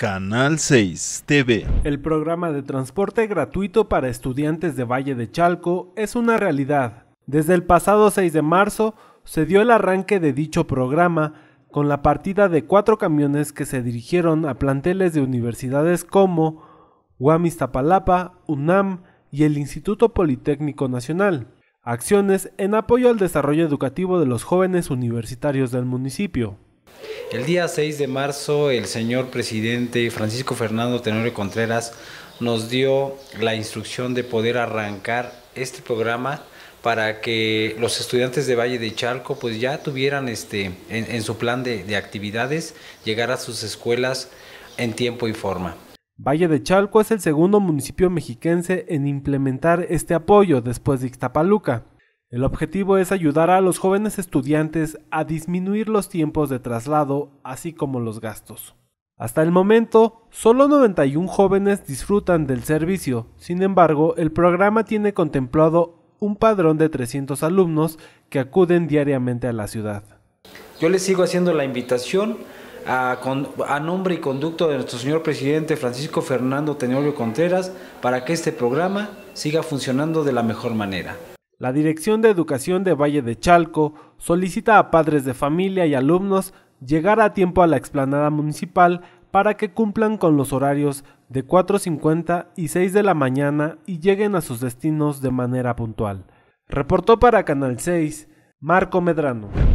Canal 6 TV. El programa de transporte gratuito para estudiantes de Valle de Chalco es una realidad. Desde el pasado 6 de marzo se dio el arranque de dicho programa con la partida de cuatro camiones que se dirigieron a planteles de universidades como UAM Iztapalapa, UNAM y el Instituto Politécnico Nacional. Acciones en apoyo al desarrollo educativo de los jóvenes universitarios del municipio. El día 6 de marzo el señor presidente Francisco Fernando Tenorio Contreras nos dio la instrucción de poder arrancar este programa para que los estudiantes de Valle de Chalco pues ya tuvieran este en, su plan de, actividades llegar a sus escuelas en tiempo y forma. Valle de Chalco es el segundo municipio mexiquense en implementar este apoyo después de Ixtapaluca. El objetivo es ayudar a los jóvenes estudiantes a disminuir los tiempos de traslado, así como los gastos. Hasta el momento, solo 91 jóvenes disfrutan del servicio, sin embargo, el programa tiene contemplado un padrón de 300 alumnos que acuden diariamente a la ciudad. Yo les sigo haciendo la invitación a, nombre y conducto de nuestro señor presidente Francisco Fernando Tenorio Contreras para que este programa siga funcionando de la mejor manera la Dirección de Educación de Valle de Chalco solicita a padres de familia y alumnos llegar a tiempo a la explanada municipal para que cumplan con los horarios de 4.50 y 6 de la mañana y lleguen a sus destinos de manera puntual. Reportó para Canal 6 Marco Medrano.